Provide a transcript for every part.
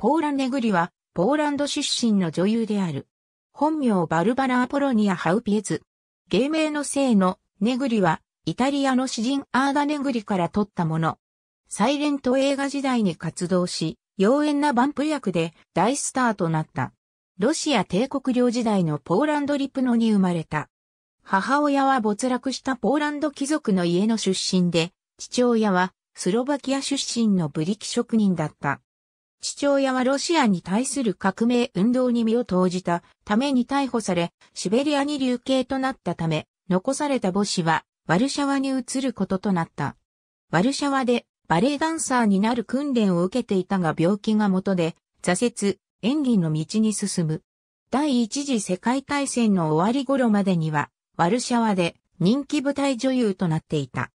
ポーラ・ネグリは、ポーランド出身の女優である。本名バルバラ・アポロニア・ハウピエズ。芸名の姓のネグリは、イタリアの詩人アーガ・ネグリから取ったもの。サイレント映画時代に活動し、妖艶なバンプ役で大スターとなった。ロシア帝国領時代のポーランドリプノに生まれた。母親は没落したポーランド貴族の家の出身で、父親はスロバキア出身のブリキ職人だった。父親はロシアに対する革命運動に身を投じたために逮捕され、シベリアに流刑となったため、残された母子は、ワルシャワに移ることとなった。ワルシャワでバレエダンサーになる訓練を受けていたが病気が元で、挫折、演技の道に進む。第一次世界大戦の終わり頃までには、ワルシャワで人気舞台女優となっていた。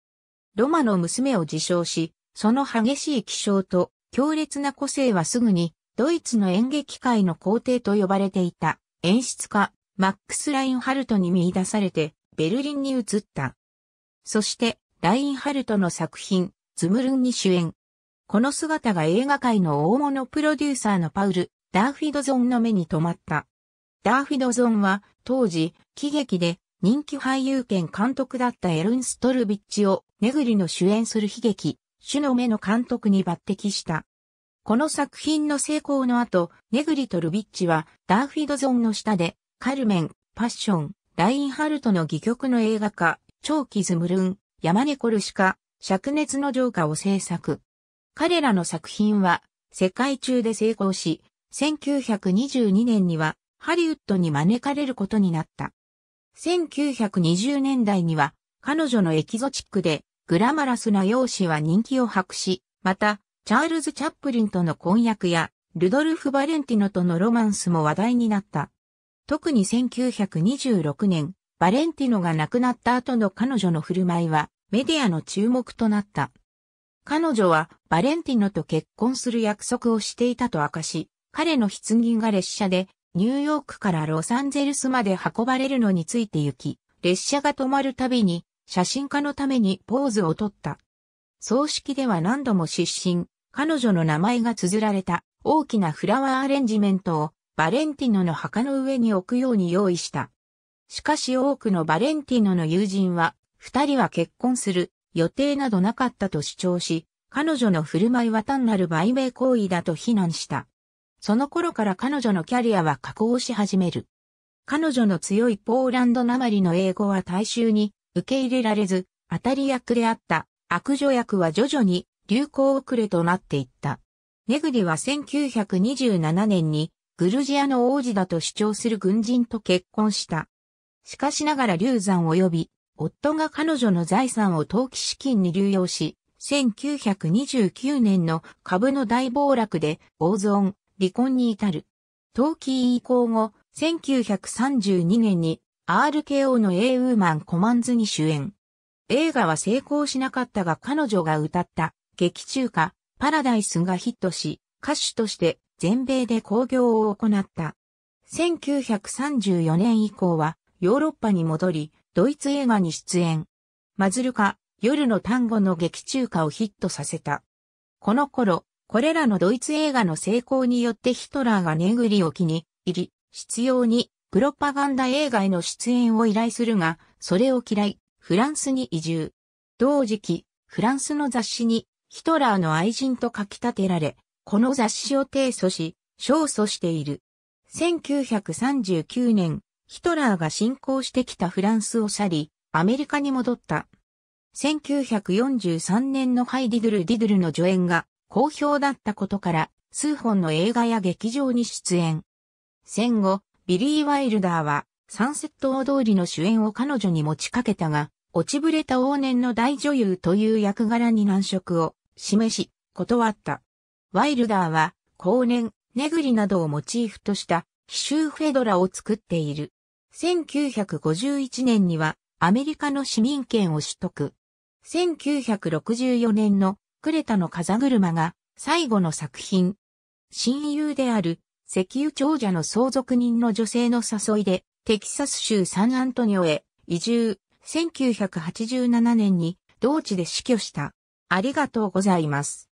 ロマの娘を自称し、その激しい気象と強烈な個性はすぐに、ドイツの演劇界の皇帝と呼ばれていた演出家、マックス・ラインハルトに見出されて、ベルリンに移った。そして、ラインハルトの作品、ズムルンに主演。この姿が映画界の大物プロデューサーのパウル、ダーフィドゾンの目に留まった。ダーフィドゾンは当時、喜劇で人気俳優兼監督だったエルンストルビッチをネグリの主演する悲劇、主の目の監督に抜擢した。この作品の成功の後、ネグリとルビッチはダーフィドゾンの下で、カルメン、パッション、ラインハルトの戯曲の映画化、超キズムルン、山猫ルシカ、灼熱の浄化を制作。彼らの作品は世界中で成功し、1922年にはハリウッドに招かれることになった。1920年代には彼女のエキゾチックでグラマラスな容姿は人気を博し、また、チャールズ・チャップリンとの婚約や、ルドルフ・バレンティノとのロマンスも話題になった。特に1926年、バレンティノが亡くなった後の彼女の振る舞いは、メディアの注目となった。彼女は、バレンティノと結婚する約束をしていたと明かし、彼の棺が列車で、ニューヨークからロサンゼルスまで運ばれるのについて行き、列車が止まるたびに、写真家のためにポーズをとった。葬式では何度も失神、彼女の名前が綴られた大きなフラワーアレンジメントをバレンティノの墓の上に置くように用意した。しかし多くのバレンティノの友人は、二人は結婚する予定などなかったと主張し、彼女の振る舞いは単なる売名行為だと非難した。その頃から彼女のキャリアは加工し始める。彼女の強いポーランドなまりの英語は大衆に受け入れられず、当たり役であった悪女役は徐々に流行遅れとなっていった。ネグリは1927年にグルジアの王子だと主張する軍人と結婚した。しかしながら流産及び、夫が彼女の財産を投機資金に流用し、1929年の株の大暴落で、大損、離婚に至る。投機移行後、1932年に RKO の A ウーマン・コマンズに主演。映画は成功しなかったが彼女が歌った劇中歌パラダイスがヒットし、歌手として全米で興行を行った。1934年以降はヨーロッパに戻り、ドイツ映画に出演。マズルカ、夜の単語の劇中歌をヒットさせた。この頃、これらのドイツ映画の成功によってヒトラーがネグリを気に入り、必要にプロパガンダ映画への出演を依頼するが、それを嫌い、フランスに移住。同時期、フランスの雑誌にヒトラーの愛人と書き立てられ、この雑誌を提訴し、勝訴している。1939年、ヒトラーが侵攻してきたフランスを去り、アメリカに戻った。1943年のハイディドル・ディドルの助演が好評だったことから、数本の映画や劇場に出演。戦後、ビリー・ワイルダーは、サンセット大通りの主演を彼女に持ちかけたが、落ちぶれた往年の大女優という役柄に難色を示し、断った。ワイルダーは、後年、ネグリなどをモチーフとした奇襲フェドラを作っている。1951年にはアメリカの市民権を取得。1964年のクレタの風車が最後の作品。親友である石油長者の相続人の女性の誘いで、テキサス州サンアントニオへ移住、1987年に同地で死去した。ありがとうございます。